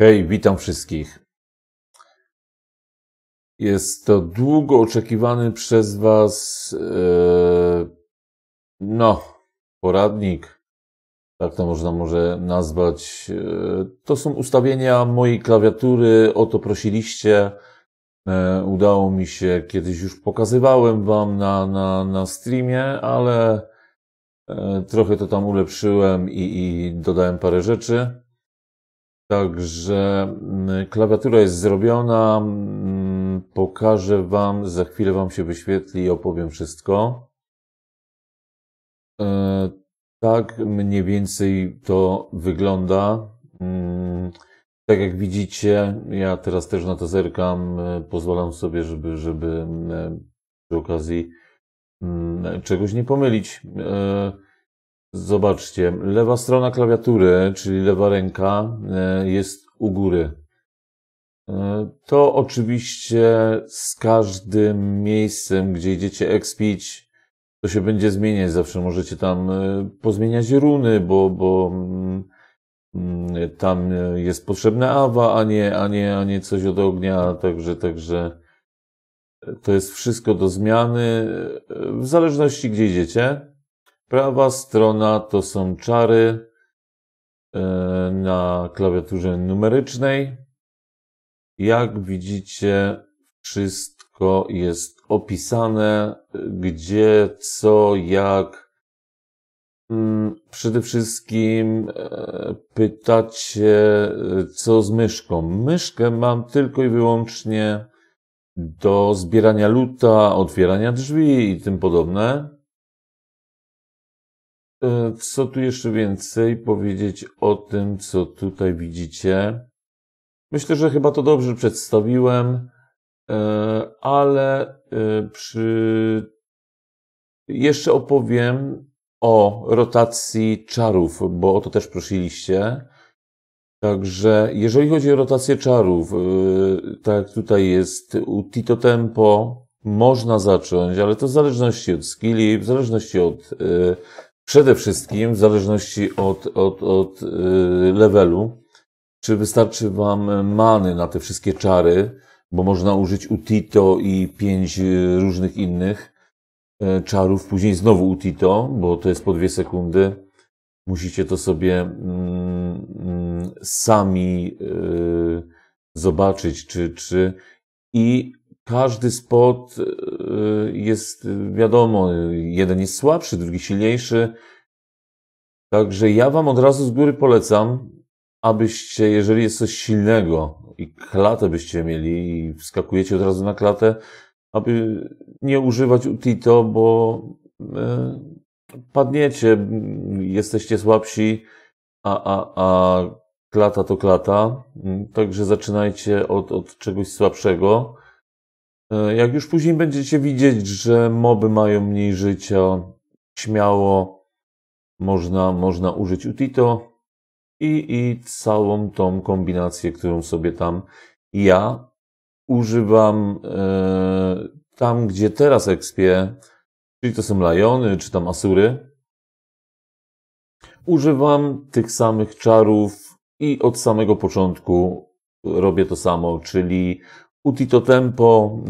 Hej, witam wszystkich. Jest to długo oczekiwany przez Was, yy, no, poradnik, tak to można może nazwać. Yy, to są ustawienia mojej klawiatury, o to prosiliście. Yy, udało mi się, kiedyś już pokazywałem Wam na, na, na streamie, ale trochę to tam ulepszyłem i, i dodałem parę rzeczy. Także mm, klawiatura jest zrobiona. Mm, pokażę Wam, za chwilę Wam się wyświetli i opowiem wszystko. E, tak mniej więcej to wygląda. Mm, tak jak widzicie, ja teraz też na to zerkam. E, pozwalam sobie, żeby, żeby przy okazji czegoś nie pomylić. E, Zobaczcie, lewa strona klawiatury, czyli lewa ręka e, jest u góry. E, to oczywiście z każdym miejscem, gdzie idziecie expić, to się będzie zmieniać. Zawsze możecie tam e, pozmieniać runy, bo, bo mm, mm, tam jest potrzebne awa, a nie, a nie, a nie coś od ognia, także, także to jest wszystko do zmiany w zależności gdzie idziecie. Prawa strona to są czary e, na klawiaturze numerycznej. Jak widzicie, wszystko jest opisane, gdzie, co, jak. Mm, przede wszystkim e, pytacie, co z myszką. Myszkę mam tylko i wyłącznie do zbierania luta, otwierania drzwi i tym podobne. E, co tu jeszcze więcej powiedzieć o tym, co tutaj widzicie? Myślę, że chyba to dobrze przedstawiłem, e, ale e, przy... jeszcze opowiem o rotacji czarów, bo o to też prosiliście. Także jeżeli chodzi o rotację czarów, tak tutaj jest u Tito Tempo, można zacząć, ale to w zależności od skilli, w zależności od Przede wszystkim, w zależności od, od, od y, levelu, czy wystarczy Wam many na te wszystkie czary, bo można użyć Utito i pięć y, różnych innych y, czarów, później znowu Utito, bo to jest po dwie sekundy. Musicie to sobie mm, mm sami yy, zobaczyć, czy, czy. I każdy spot y, jest, y, wiadomo, jeden jest słabszy, drugi silniejszy. Także ja Wam od razu z góry polecam, abyście, jeżeli jest coś silnego i klatę byście mieli i wskakujecie od razu na klatę, aby nie używać Utito, bo y, padniecie, jesteście słabsi, a, a, a klata to klata. Także zaczynajcie od, od czegoś słabszego. E, jak już później będziecie widzieć, że moby mają mniej życia, śmiało można, można użyć Utito i, i całą tą kombinację, którą sobie tam ja używam e, tam, gdzie teraz ekspię, czyli to są Lajony czy tam Asury. Używam tych samych czarów i od samego początku robię to samo, czyli Utito tempo,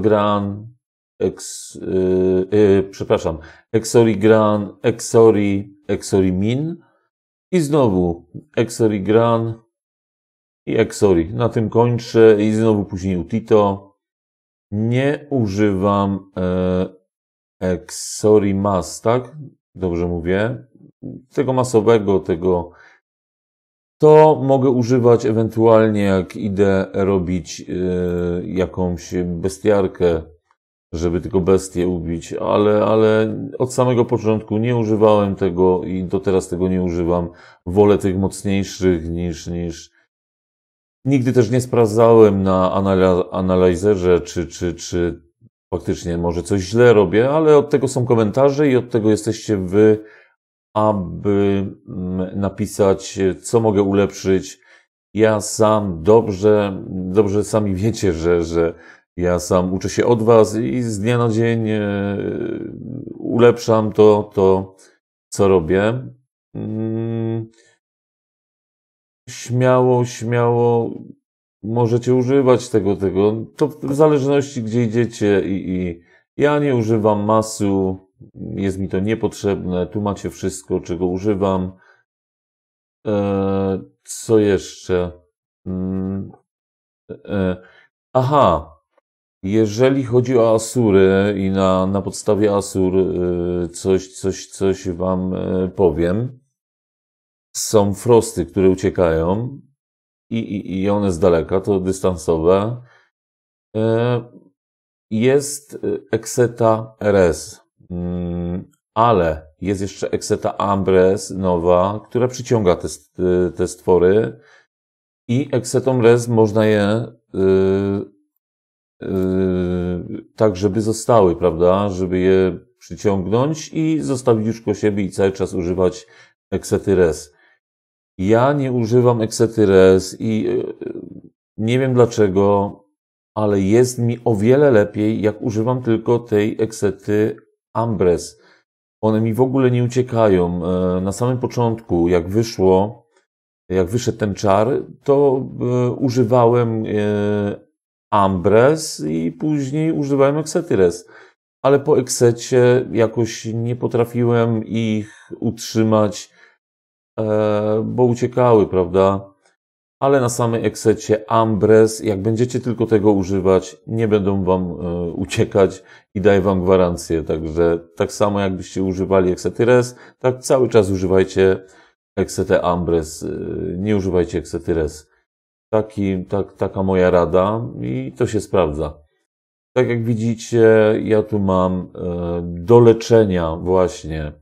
Gran, ex, yy, yy, przepraszam, exorigran, exori, Min i znowu Gran i exori. Na tym kończę i znowu później utito. Nie używam yy, e, Mas, tak? Dobrze mówię. Tego masowego, tego to mogę używać ewentualnie, jak idę robić yy, jakąś bestiarkę, żeby tylko bestię ubić, ale, ale od samego początku nie używałem tego i do teraz tego nie używam. Wolę tych mocniejszych niż, niż. Nigdy też nie sprawdzałem na analizerze, czy, czy, czy faktycznie może coś źle robię, ale od tego są komentarze i od tego jesteście wy aby mm, napisać, co mogę ulepszyć. Ja sam dobrze, dobrze sami wiecie, że, że ja sam uczę się od Was i z dnia na dzień e, ulepszam to, to co robię. Mm. Śmiało, śmiało możecie używać tego, tego. To w zależności, gdzie idziecie i, i ja nie używam masu jest mi to niepotrzebne, tu macie wszystko, czego używam. E, co jeszcze? Mm, e, aha, jeżeli chodzi o Asury i na, na podstawie Asur e, coś, coś, coś Wam e, powiem. Są frosty, które uciekają i, i, i one z daleka, to dystansowe. E, jest Exeta RS. Mm, ale jest jeszcze Exeta Ambres nowa, która przyciąga te, te stwory i Exetą Res można je yy, yy, tak, żeby zostały, prawda? Żeby je przyciągnąć i zostawić już po siebie i cały czas używać Exety Res. Ja nie używam Exety Res i yy, nie wiem dlaczego, ale jest mi o wiele lepiej, jak używam tylko tej Exety Ambres. One mi w ogóle nie uciekają. E, na samym początku, jak wyszło, jak wyszedł ten czar, to e, używałem e, Ambres i później używałem Exetyres. Ale po Execie jakoś nie potrafiłem ich utrzymać, bo uciekały, prawda? ale na samej Execie Ambres, jak będziecie tylko tego używać, nie będą Wam e, uciekać i daję Wam gwarancję. Także tak samo jakbyście używali Exety Res, tak cały czas używajcie Exetę Ambres, e, nie używajcie Exety Res. Taki, tak, taka moja rada i to się sprawdza. Tak jak widzicie, ja tu mam e, do leczenia właśnie.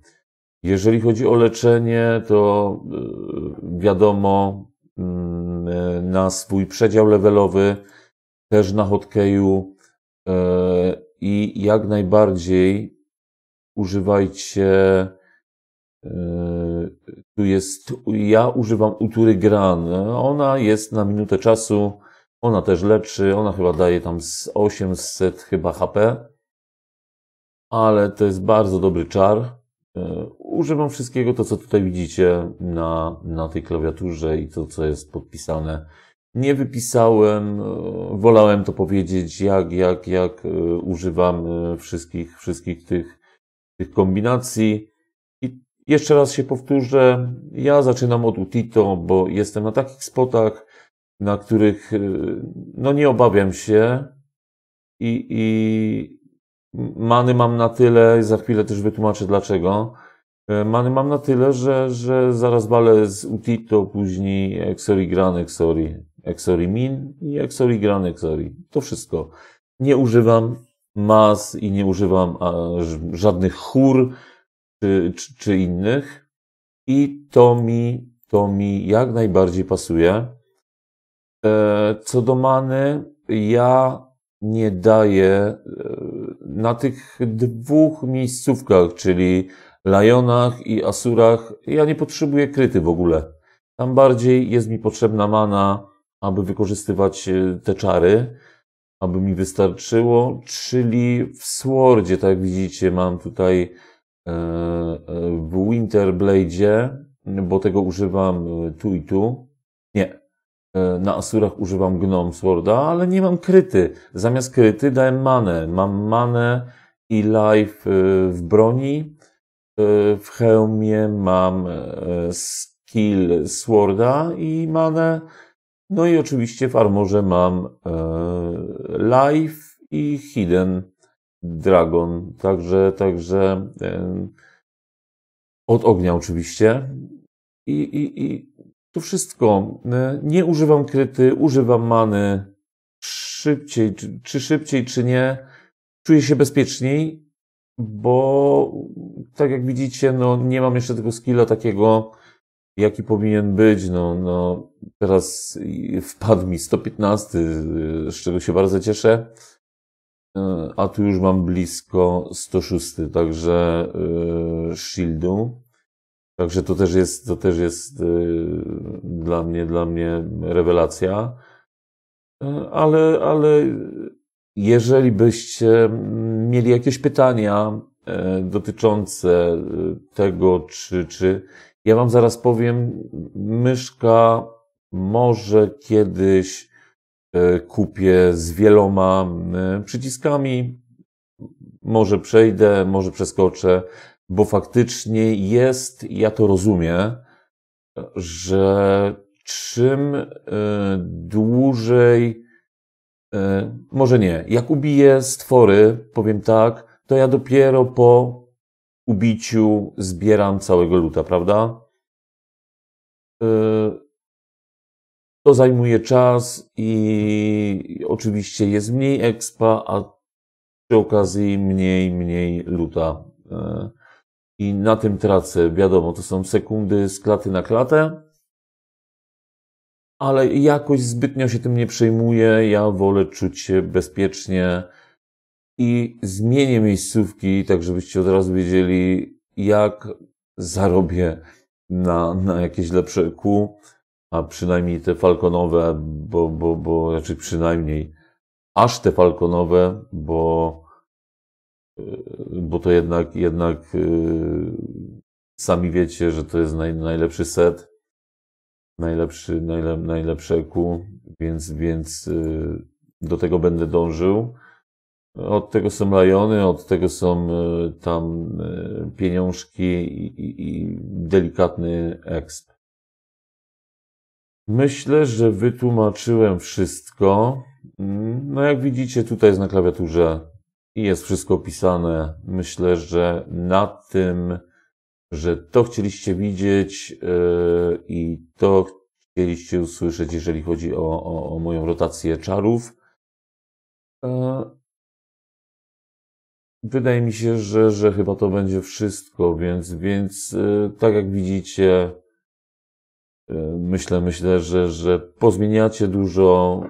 Jeżeli chodzi o leczenie, to wiadomo, Mm, e, na swój przedział levelowy, też na hotkeju e, i jak najbardziej używajcie. E, tu jest, ja używam Utury Gran. Ona jest na minutę czasu. Ona też leczy. Ona chyba daje tam z 800 chyba HP. Ale to jest bardzo dobry czar używam wszystkiego to, co tutaj widzicie na, na tej klawiaturze i to, co jest podpisane. Nie wypisałem, e, wolałem to powiedzieć, jak, jak, jak e, używam e, wszystkich, wszystkich tych, tych kombinacji. I jeszcze raz się powtórzę, ja zaczynam od Utito, bo jestem na takich spotach, na których no nie obawiam się i, i many mam na tyle, za chwilę też wytłumaczę dlaczego E, mam, mam na tyle, że, że zaraz balę z Utito, później Exori Gran Exori, Exori Min i Exori Gran Exori. To wszystko. Nie używam mas i nie używam żadnych chór czy, czy, czy innych. I to mi, to mi jak najbardziej pasuje. E, co do many, ja nie daję e, na tych dwóch miejscówkach, czyli Lionach i Asurach ja nie potrzebuję kryty w ogóle. Tam bardziej jest mi potrzebna mana, aby wykorzystywać e, te czary, aby mi wystarczyło, czyli w Swordzie, tak jak widzicie, mam tutaj e, e, w Winterblade'zie, bo tego używam tu i tu. Nie, na Asurach używam Gnome Sworda, ale nie mam kryty. Zamiast kryty dałem manę. Mam manę i life w broni, w hełmie mam e, skill Sworda i manę. No i oczywiście w armorze mam e, Life i Hidden Dragon. Także, także e, od ognia oczywiście. I, i, i to wszystko. Nie używam kryty, używam many. Szybciej, czy, czy szybciej, czy nie. Czuję się bezpieczniej bo tak jak widzicie, no, nie mam jeszcze tego skilla takiego, jaki powinien być. No, no, teraz wpadł mi 115, z czego się bardzo cieszę. E, a tu już mam blisko 106, także yy, shieldu. Także to też jest, to też jest yy, dla mnie, dla mnie rewelacja. Yy, ale, ale jeżeli byście mm, mieli jakieś pytania e, dotyczące e, tego, czy, czy ja Wam zaraz powiem, myszka może kiedyś e, kupię z wieloma przyciskami, może przejdę, może przeskoczę, bo faktycznie jest, ja to rozumiem, że czym dłużej E, może nie. Jak ubiję stwory, powiem tak, to ja dopiero po ubiciu zbieram całego luta, prawda? E, to zajmuje czas i oczywiście jest mniej expa, a przy okazji mniej, mniej luta. E, I na tym tracę, wiadomo, to są sekundy z klaty na klatę ale jakoś zbytnio się tym nie przejmuję. Ja wolę czuć się bezpiecznie i zmienię miejscówki, tak żebyście od razu wiedzieli, jak zarobię na, na jakieś lepsze kół, a przynajmniej te falkonowe, bo, bo, bo raczej znaczy przynajmniej aż te falkonowe, bo, yy, bo to jednak, jednak yy, sami wiecie, że to jest naj, najlepszy set najlepszy, najlep, najlepsze ku, więc, więc y, do tego będę dążył. Od tego są lajony, od tego są y, tam y, pieniążki i, i, i delikatny exp. Myślę, że wytłumaczyłem wszystko. No jak widzicie, tutaj jest na klawiaturze i jest wszystko opisane. Myślę, że na tym że to chcieliście widzieć e, i to chcieliście usłyszeć, jeżeli chodzi o, o, o moją rotację czarów. E, wydaje mi się, że, że chyba to będzie wszystko, więc, więc e, tak jak widzicie, Myślę, myślę, że, że pozmieniacie dużo,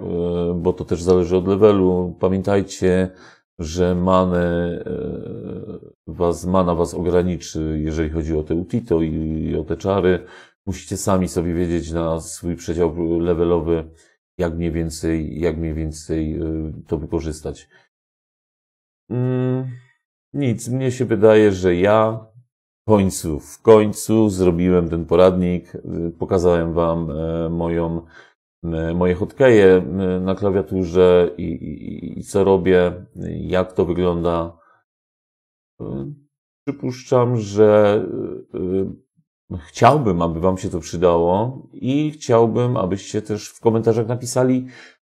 bo to też zależy od levelu. Pamiętajcie, że manę, e, was, mana was ograniczy, jeżeli chodzi o te utito i o te czary. Musicie sami sobie wiedzieć na swój przedział levelowy, jak mniej więcej, jak mniej więcej e, to wykorzystać. Mm, nic, mnie się wydaje, że ja w końcu, w końcu zrobiłem ten poradnik, e, pokazałem wam moją E, moje hotkeje e, na klawiaturze i, i, i, co robię, jak to wygląda. E, przypuszczam, że chciałbym, aby Wam się to przydało i chciałbym, abyście też w komentarzach napisali,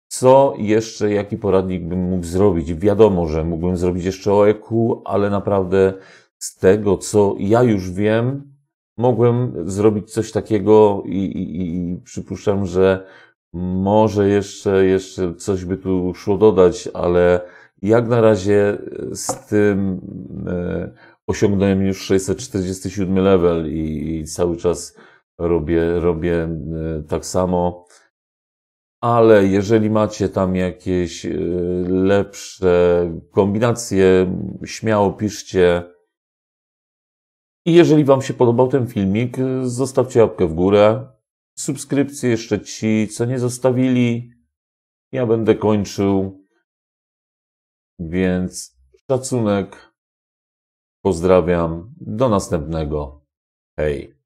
co jeszcze, jaki poradnik bym mógł zrobić. Wiadomo, że mógłbym zrobić jeszcze o ale naprawdę z tego, co ja już wiem, mogłem zrobić coś takiego i, i, i przypuszczam, że może jeszcze, jeszcze coś by tu szło dodać, ale jak na razie e, z tym e, osiągnąłem już 647 level i, i cały czas robię, robię e, tak samo. Ale jeżeli macie tam jakieś lepsze kombinacje, śmiało piszcie. I jeżeli Wam się podobał ten filmik, zostawcie łapkę w górę, subskrypcji jeszcze ci, co nie zostawili. Ja będę kończył. Więc szacunek. Pozdrawiam. Do następnego. Hej.